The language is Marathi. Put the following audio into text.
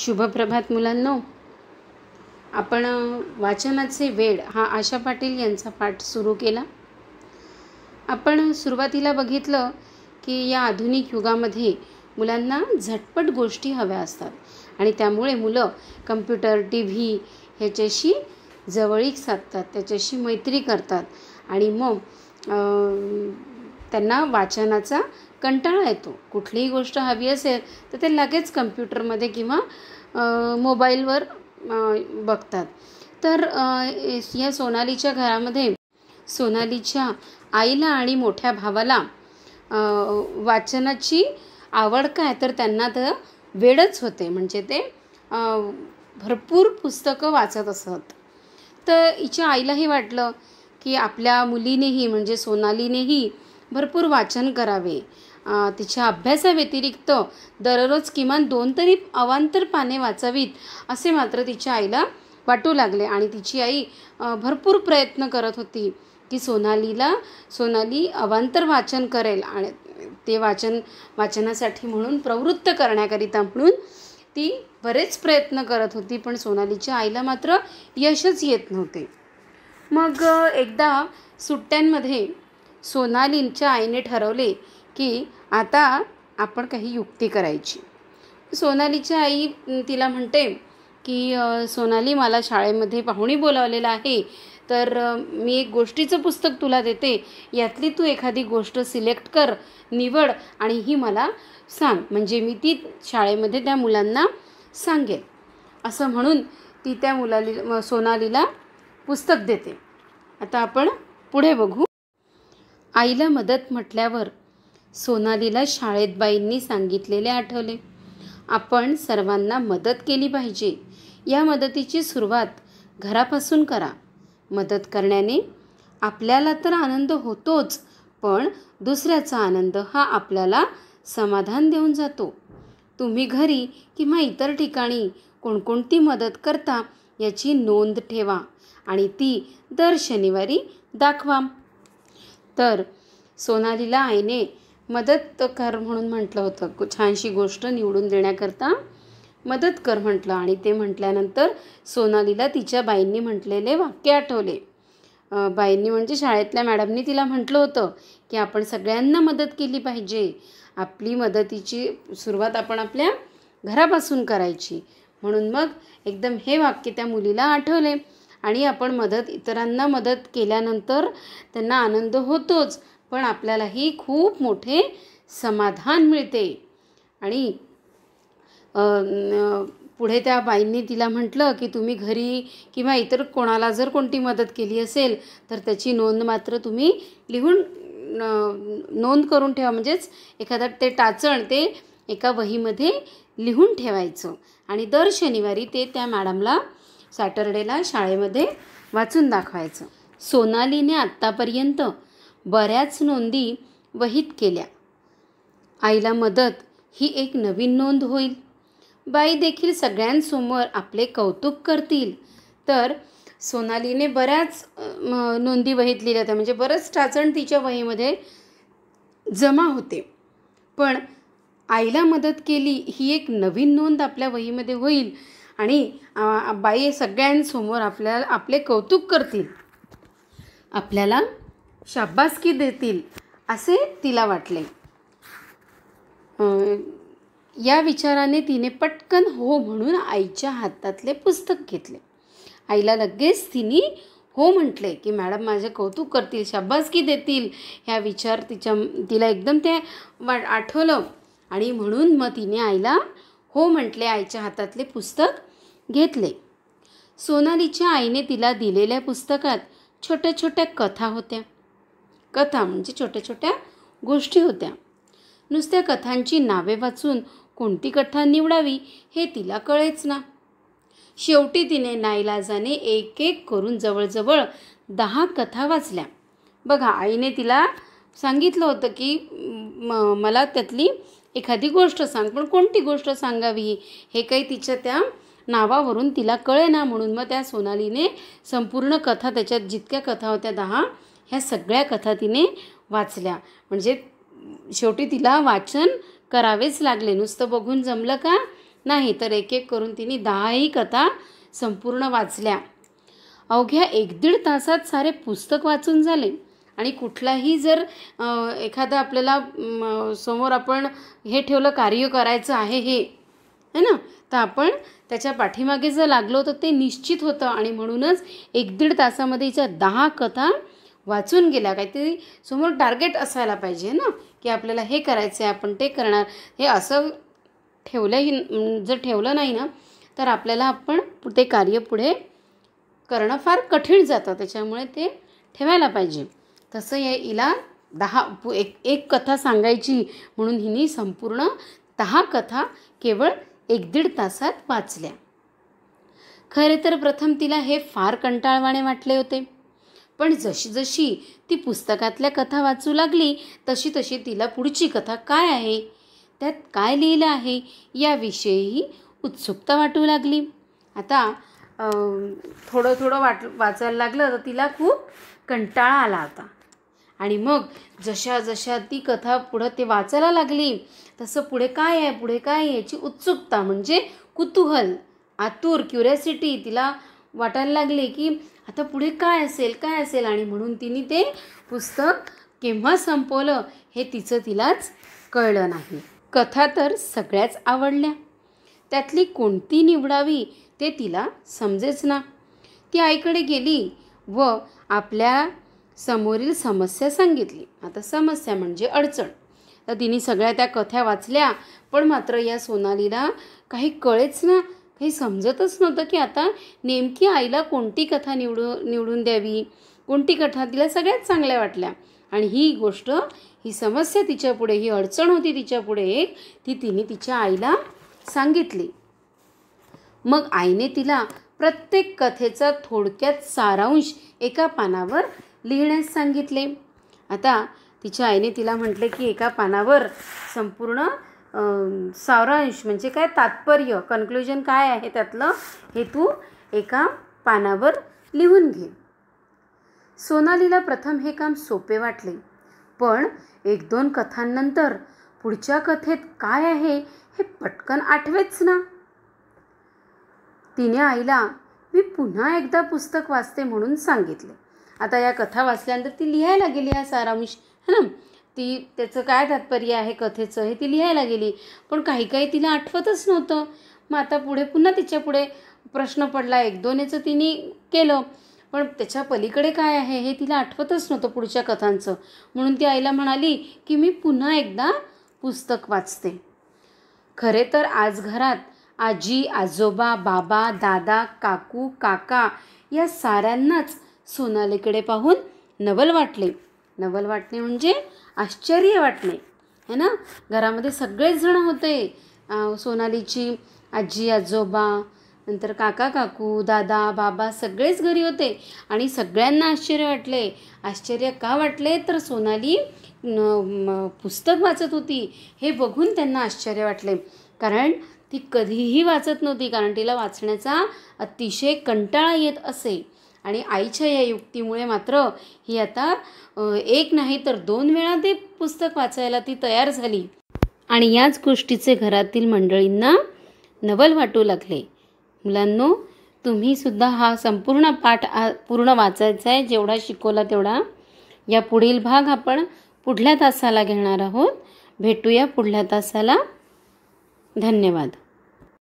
शुभप्रभात मुलांनो आपण वाचनाचे वेळ हा आशा पाटील यांचा पाठ सुरू केला आपण सुरुवातीला बघितलं की या आधुनिक युगामध्ये मुलांना झटपट गोष्टी हव्या असतात आणि त्यामुळे मुलं कम्प्युटर टी व्ही ह्याच्याशी जवळीक साधतात त्याच्याशी मैत्री करतात आणि मग त्यांना वाचनाचा कंटाळा येतो कुठलीही गोष्ट हवी असेल तर ते लगेच कम्प्युटरमध्ये किंवा मोबाईलवर बघतात तर या सोनालीच्या घरामध्ये सोनालीच्या आईला आणि मोठ्या भावाला वाचनाची आवड काय तर त्यांना तर वेळच होते म्हणजे ते भरपूर पुस्तकं वाचत असत तर हिच्या आईलाही वाटलं की आपल्या मुलीनेही म्हणजे सोनालीनेही भरपूर वाचन करावे तिच्या अभ्यासाव्यतिरिक्त दररोज किमान दोन तरी अवांतर पाने वाचावीत असे मात्र तिच्या आईला वाटू लागले आणि तिची आई भरपूर प्रयत्न करत होती की सोनालीला सोनाली अवांतर वाचन करेल आणि ते वाचन वाचनासाठी म्हणून प्रवृत्त करण्याकरिता म्हणून ती बरेच प्रयत्न करत होती पण सोनालीच्या आईला मात्र यशच येत नव्हते मग एकदा सुट्ट्यांमध्ये सोनालींच्या आईने ठरवले की आता आपण काही युक्ती करायची सोनालीची आई तिला म्हणते की सोनाली मला शाळेमध्ये पाहुणी बोलावलेलं आहे तर मी एक गोष्टीचं पुस्तक तुला देते यातली तू एखादी गोष्ट सिलेक्ट कर निवड आणि ही मला सांग म्हणजे मी ती शाळेमध्ये त्या मुलांना सांगेल असं म्हणून ती त्या मुलाली सोनालीला पुस्तक देते आता आपण पुढे बघू आईला मदत म्हटल्यावर सोनालीला शाळेत बाईंनी सांगितलेले आठवले आपण सर्वांना मदत केली पाहिजे या मदतीची सुरुवात घरापासून करा मदत करण्याने आपल्याला तर आनंद होतोच पण दुसऱ्याचा आनंद हा आपल्याला समाधान देऊन जातो तुम्ही घरी किंवा इतर ठिकाणी कोणकोणती मदत करता याची नोंद ठेवा आणि ती दर शनिवारी दाखवा तर सोनालीला आईने मदत कर म्हणून म्हटलं होतं छानशी गोष्ट निवडून देण्याकरता मदत कर म्हटलं आणि ते म्हटल्यानंतर सोनालीला तिच्या बाईंनी म्हटलेले वाक्य आठवले बाईंनी म्हणजे शाळेतल्या मॅडमनी तिला म्हटलं होतं की आपण सगळ्यांना मदत केली पाहिजे आपली मदतीची सुरुवात आपण आपल्या घरापासून करायची म्हणून मग एकदम हे वाक्य त्या मुलीला आठवले आणि आपण मदत इतरांना मदत केल्यानंतर त्यांना आनंद होतोच पण आपल्यालाही खूप मोठे समाधान मिळते आणि पुढे त्या बाईंनी तिला म्हटलं की तुम्ही घरी किंवा इतर कोणाला जर कोणती मदत केली असेल तर त्याची नोंद मात्र तुम्ही लिहून नोंद करून ठेवा म्हणजेच एखादा ते टाचण ते एका वहीमध्ये लिहून ठेवायचं आणि दर शनिवारी ते त्या मॅडमला सॅटर्डेला शाळेमध्ये वाचून दाखवायचं सोनालीने आत्तापर्यंत बऱ्याच नोंदी वहीत केल्या आईला मदत ही एक नवीन नोंद होईल बाई देखील सगळ्यांसमोर आपले कौतुक करतील तर सोनालीने बऱ्याच नोंदी वहीत लिहिल्या होत्या म्हणजे बरंच टाचण तिच्या वहीमध्ये जमा होते पण आईला मदत केली ही एक नवीन नोंद आपल्या वहीमध्ये होईल आणि बाई सगळ्यांसमोर आपल्या आपले कौतुक करतील आपल्याला शाब्बासकी देतील असे तिला वाटले या विचाराने तिने पटकन हो म्हणून आईच्या हातातले पुस्तक घेतले आईला लगेच तिने हो म्हटले की मॅडम माझे कौतुक करतील शाब्बासकी देतील ह्या विचार तिच्या तिला एकदम ते वा आठवलं आणि म्हणून मग तिने आईला हो म्हटले आईच्या हातातले पुस्तक घेतले सोनालीच्या आईने तिला दिलेल्या पुस्तकात छोट्या छोट्या कथा होत्या कथा म्हणजे छोट्या छोट्या गोष्टी होत्या नुसत्या कथांची नावे वाचून कोणती कथा निवडावी हे तिला कळेच ना शेवटी तिने नाईलाजाने एक एक करून जवळजवळ दहा कथा वाचल्या बघा आईने तिला सांगितलं होतं की मला त्यातली एखादी गोष्ट सांग पण कोणती गोष्ट सांगावी हे काही तिच्या त्या नावावरून तिला कळे ना म्हणून मग त्या सोनालीने संपूर्ण कथा त्याच्यात जितक्या कथा होत्या दहा ह्या सगळ्या कथा तिने वाचल्या म्हणजे शेवटी तिला वाचन करावेच लागले नुसतं बघून जमलं का नाही तर एक एक करून तिने दहाही कथा संपूर्ण वाचल्या अवघ्या एक दीड तासात सारे पुस्तक वाचून झाले आणि कुठलाही जर एखादा आपल्याला समोर आपण हे ठेवलं कार्य करायचं आहे हे है ना तर आपण त्याच्या पाठीमागे जर लागलो तर ते निश्चित होतं आणि म्हणूनच एक दीड तासामध्ये हिच्या दहा कथा वाचून गेला काहीतरी समोर टार्गेट असायला पाहिजे ना की आपल्याला हे करायचं आहे आपण ते करणार हे असं ठेवलंही जर ठेवलं नाही ना तर आपल्याला आपण ते कार्य पुढे करणं फार कठीण जातं त्याच्यामुळे ते ठेवायला पाहिजे तसं हे हिला दहा एक एक कथा सांगायची म्हणून हिने संपूर्ण दहा कथा केवळ एक दीड तासात वाचल्या खरे तर प्रथम तिला हे फार कंटाळवाणे वाटले होते पण जशी जशी ती पुस्तकातल्या कथा वाचू लागली तशी तशी तिला पुढची कथा काय आहे त्यात काय लिहिलं आहे याविषयीही उत्सुकता वाटू लागली आता थोडं थोडं वाट वाचायला लागलं तर तिला खूप कंटाळा आला होता आणि मग जशा जशा ती कथा पुढं ते वाचायला लागली तसं पुढे काय आहे पुढे काय याची उत्सुकता म्हणजे कुतूहल आतूर क्युरियासिटी तिला वाटायला लागले की आता पुढे काय असेल काय असेल आणि म्हणून तिने ते पुस्तक केव्हा संपवलं हे तिचं तिलाच कळलं नाही कथा तर सगळ्याच आवडल्या त्यातली कोणती निवडावी ते तिला समजेच ना ती आईकडे गेली व आपल्या समोरील समस्या सांगितली आता समस्या म्हणजे अडचण तर तिने सगळ्या त्या कथा वाचल्या पण मात्र या सोनालीला काही कळेच ना हे समजतच नव्हतं की आता नेमकी आईला कोणती कथा निवडू निवडून द्यावी कोणती कथा तिला सगळ्यात चांगल्या वाटल्या आणि ही गोष्ट ही समस्या तिच्यापुढे ही अडचण होती तिच्यापुढे एक ती तिने तिच्या आईला सांगितली मग आईने तिला प्रत्येक कथेचा थोडक्यात सारांश एका पानावर लिहिण्यास सांगितले आता तिच्या आईने तिला म्हटले की एका पानावर संपूर्ण सारांश म्हणजे काय तात्पर्य कन्क्लुजन काय आहे त्यातलं हे तू एका पानावर लिहून घे सोनालीला प्रथम हे काम सोपे वाटले पण एक दोन कथांनंतर पुढच्या कथेत काय आहे हे पटकन आठवेच ना तिने आईला मी पुन्हा एकदा पुस्तक वाचते म्हणून सांगितले आता या कथा वाचल्यानंतर ती लिहायला गेली हा सारांश है ना ती त्याचं काय तात्पर्य आहे कथेचं हे ती लिहायला गेली पण काही काही तिला आठवतच नव्हतं मग आता पुढे पुन्हा तिच्यापुढे प्रश्न पडला एक दोन याचं तिने केलं पण त्याच्या पलीकडे काय आहे हे तिला आठवतच नव्हतं पुढच्या कथांचं म्हणून ती आईला म्हणाली की मी पुन्हा एकदा पुस्तक वाचते खरे तर आज घरात आजी आजोबा बाबा दादा काकू काका या साऱ्यांनाच सोनालीकडे पाहून नवल वाटले नवल वाटणे म्हणजे आश्चर्य वाटणे है ना घरामध्ये सगळेच जण होते सोनालीची आजी आजोबा नंतर काका काकू दादा बाबा सगळेच घरी होते आणि सगळ्यांना आश्चर्य वाटले आश्चर्य का वाटले तर सोनाली पुस्तक वाचत होती हे बघून त्यांना आश्चर्य वाटले कारण ती कधीही वाचत नव्हती कारण तिला वाचण्याचा अतिशय कंटाळा येत असे आणि आईच्या या युक्तीमुळे मात्र ही आता एक नाही तर दोन वेळा ते पुस्तक वाचायला ती तयार झाली आणि याच गोष्टीचे घरातील मंडळींना नवल वाटू लागले मुलांनो तुम्हीसुद्धा हा संपूर्ण पाठ पूर्ण वाचायचा आहे जेवढा शिकवला तेवढा या पुढील भाग आपण पुढल्या तासाला घेणार आहोत भेटूया पुढल्या तासाला धन्यवाद